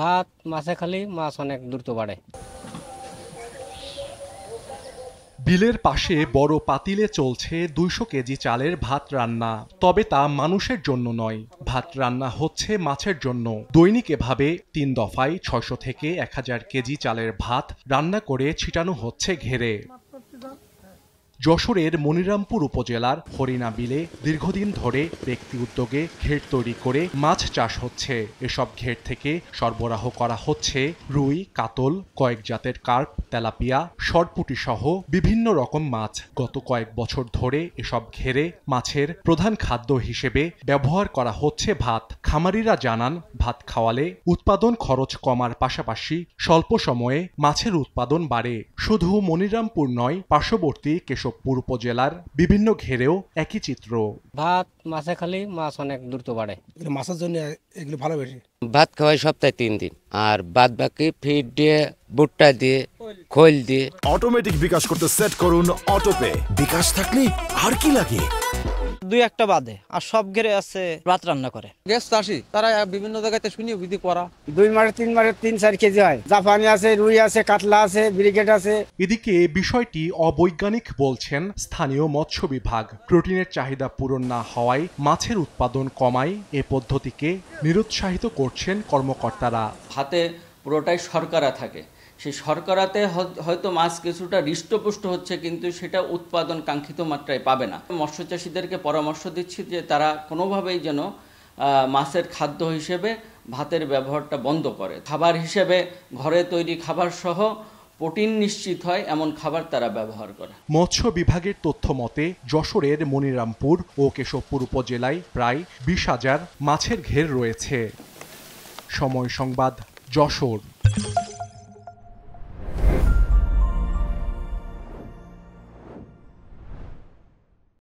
ভাত মাছে খালি মাছ অনেক দ্রুত বাড়ে বিলের পাশে বড় পাতিলে চলছে দুইশো কেজি চালের ভাত রান্না তবে তা মানুষের জন্য নয় ভাত রান্না হচ্ছে মাছের জন্য দৈনিক এভাবে তিন দফায় ছয়শো থেকে এক হাজার কেজি চালের ভাত রান্না করে ছিটানো হচ্ছে ঘেরে যশোরের মনিরামপুর উপজেলার হরিণা বিলে দীর্ঘদিন ধরে ব্যক্তি উদ্যোগে ঘের তৈরি করে মাছ চাষ হচ্ছে এসব ঘের থেকে সরবরাহ করা হচ্ছে রুই কাতল কয়েক জাতের কার্প তেলাপিয়া সরপুটি সহ বিভিন্ন রকম মাছ গত কয়েক বছর ধরে এসব ঘেরে মাছের প্রধান খাদ্য হিসেবে ব্যবহার করা হচ্ছে ভাত খামারিরা জানান ভাত খাওয়ালে উৎপাদন খরচ কমার পাশাপাশি স্বল্প সময়ে মাছের উৎপাদন বাড়ে শুধু মনিরামপুর নয় পার্শ্ববর্তী কেশব কেশবপুর উপজেলার বিভিন্ন ঘেরেও একই চিত্র ভাত মাছে খালি মাছ অনেক দ্রুত বাড়ে মাছের জন্য এগুলো ভালো বেশি ভাত খাওয়াই সপ্তাহে তিন দিন আর বাদ বাকি ফিড দিয়ে ভুট্টা দিয়ে খোল দিয়ে অটোমেটিক বিকাশ করতে সেট করুন অটোপে বিকাশ থাকলে আর কি লাগে দুই একটা বাদে আর সব ঘেরে আছে ভাত রান্না করে গ্যাস চাষি তারা বিভিন্ন জায়গাতে শুনি বিধি করা দুই মাসে তিন মাসে তিন চার কেজি হয় জাপানি আছে রুই আছে কাতলা আছে ব্রিগেড আছে এদিকে বিষয়টি অবৈজ্ঞানিক বলছেন স্থানীয় মৎস্য বিভাগ প্রোটিনের চাহিদা পূরণ না হওয়ায় মাছের উৎপাদন কমায় এ পদ্ধতিকে নিরুৎসাহিত করছেন কর্মকর্তারা হাতে পুরোটাই সরকারা থাকে সেই শর্করাতে হয়তো মাছ কিছুটা হৃষ্টপুষ্ট হচ্ছে কিন্তু সেটা উৎপাদন কাঙ্ক্ষিত মাত্রায় পাবে না মৎস্য চাষিদেরকে পরামর্শ দিচ্ছি যে তারা কোনোভাবেই যেন মাছের খাদ্য হিসেবে ভাতের ব্যবহারটা বন্ধ করে খাবার হিসেবে ঘরে তৈরি খাবার সহ প্রোটিন নিশ্চিত হয় এমন খাবার তারা ব্যবহার করে মৎস্য বিভাগের তথ্য মতে যশোরের মনিরামপুর ও কেশবপুর উপজেলায় প্রায় বিশ হাজার মাছের ঘের রয়েছে সময় সংবাদ যশোর